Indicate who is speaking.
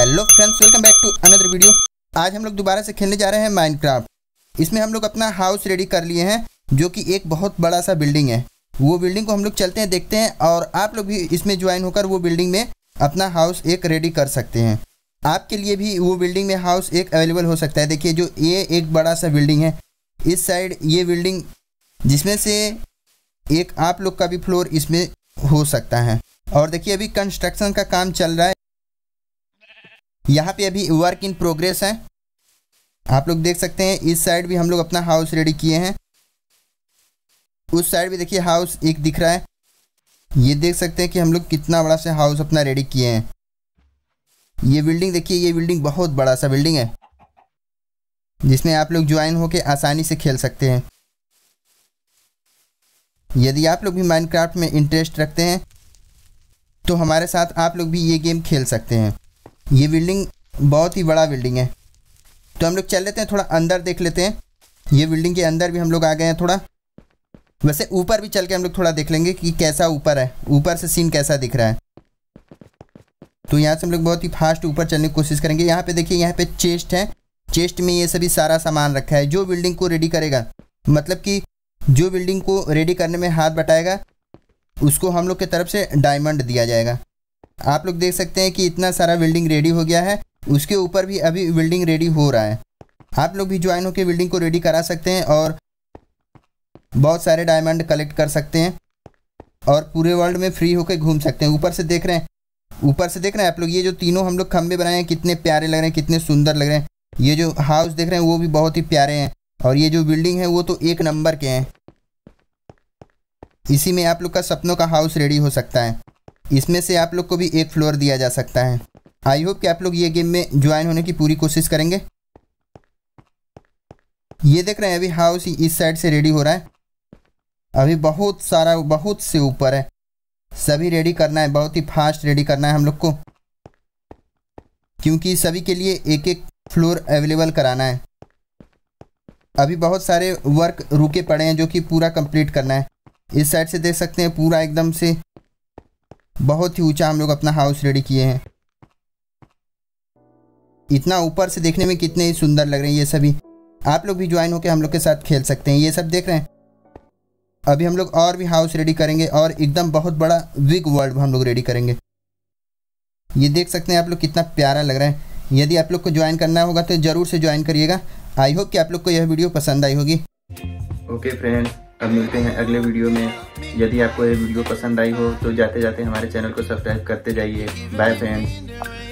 Speaker 1: hello friends welcome back to another video आज हम लोग दोबारा से खेलने जा रहे हैं माइनक्राफ्ट इसमें हम लोग अपना हाउस रेडी कर लिए हैं जो कि एक बहुत बड़ा सा बिल्डिंग है वो बिल्डिंग को हम लोग चलते हैं देखते हैं और आप लोग भी इसमें ज्वाइन होकर वो बिल्डिंग में अपना हाउस एक रेडी कर सकते हैं आपके लिए भी वो बिल्डिंग में हाउस एक अवेलेबल हो सकता है देखिए जो ये एक बड़ा सा बिल्डिंग है इस साइड ये बिल्डिंग जिसमें से एक आप लोग का भी फ्लोर इसमें हो सकता है और देखिए अभी कंस्ट्रक्शन का काम चल रहा है यहाँ पे अभी वर्क इन प्रोग्रेस है आप लोग देख सकते हैं इस साइड भी हम लोग अपना हाउस रेडी किए हैं उस साइड भी देखिए हाउस एक दिख रहा है ये देख सकते हैं कि हम लोग कितना बड़ा सा हाउस अपना रेडी किए हैं ये बिल्डिंग देखिए ये बिल्डिंग बहुत बड़ा सा बिल्डिंग है जिसमें आप लोग ज्वाइन होकर आसानी से खेल सकते हैं यदि आप लोग भी माइनक्राफ्ट में इंटरेस्ट रखते हैं तो हमारे साथ आप लोग भी ये गेम खेल सकते हैं ये बिल्डिंग बहुत ही बड़ा बिल्डिंग है तो हम लोग चल लेते हैं थोड़ा अंदर देख लेते हैं ये बिल्डिंग के अंदर भी हम लोग आ गए हैं थोड़ा वैसे ऊपर भी चल के हम लोग थोड़ा देख लेंगे कि कैसा ऊपर है ऊपर से सीन कैसा दिख रहा है तो यहाँ से हम लोग बहुत ही फास्ट ऊपर चलने की कोशिश करेंगे यहाँ पे देखिए यहाँ पे चेस्ट है चेस्ट में ये सभी सारा सामान रखा है जो बिल्डिंग को रेडी करेगा मतलब कि जो बिल्डिंग को रेडी करने में हाथ बटाएगा उसको हम लोग की तरफ से डायमंड दिया जाएगा आप लोग देख सकते हैं कि इतना सारा बिल्डिंग रेडी हो गया है उसके ऊपर भी अभी बिल्डिंग रेडी हो रहा है आप लोग भी ज्वाइन होकर बिल्डिंग को रेडी करा सकते हैं और बहुत सारे डायमंड कलेक्ट कर सकते हैं और पूरे वर्ल्ड में फ्री होकर घूम सकते हैं ऊपर से देख रहे हैं ऊपर से देख रहे हैं आप लोग ये जो तीनों हम लोग खम्भे बनाए हैं कितने प्यारे लग रहे हैं कितने सुंदर लग रहे हैं ये जो हाउस देख रहे हैं वो भी बहुत ही प्यारे हैं और ये जो बिल्डिंग है वो तो एक नंबर के हैं इसी में आप लोग का सपनों का हाउस रेडी हो सकता है इसमें से आप लोग को भी एक फ्लोर दिया जा सकता है आई होप कि आप लोग ये गेम में ज्वाइन होने की पूरी कोशिश करेंगे ये देख रहे हैं अभी हाउस इस साइड से रेडी हो रहा है अभी बहुत सारा बहुत से ऊपर है सभी रेडी करना है बहुत ही फास्ट रेडी करना है हम लोग को क्योंकि सभी के लिए एक एक फ्लोर अवेलेबल कराना है अभी बहुत सारे वर्क रुके पड़े हैं जो कि पूरा कंप्लीट करना है इस साइड से देख सकते हैं पूरा एकदम से बहुत ही ऊंचा हम लोग अपना हाउस रेडी किए हैं इतना ऊपर से देखने में कितने ही सुंदर लग रहे हैं ये सभी आप लोग भी ज्वाइन होकर हम लोग के साथ खेल सकते हैं ये सब देख रहे हैं अभी हम लोग और भी हाउस रेडी करेंगे और एकदम बहुत बड़ा विग वर्ल्ड हम लोग रेडी करेंगे ये देख सकते हैं आप लोग कितना प्यारा लग रहा है यदि आप लोग को ज्वाइन करना होगा तो ज़रूर से ज्वाइन करिएगा आई होप कि आप लोग को यह वीडियो पसंद आई होगी ओके okay, फ्रेंड अब मिलते हैं अगले वीडियो में यदि आपको ये वीडियो पसंद आई हो तो जाते जाते हमारे चैनल को सब्सक्राइब करते जाइए बाय फ्रेंड्स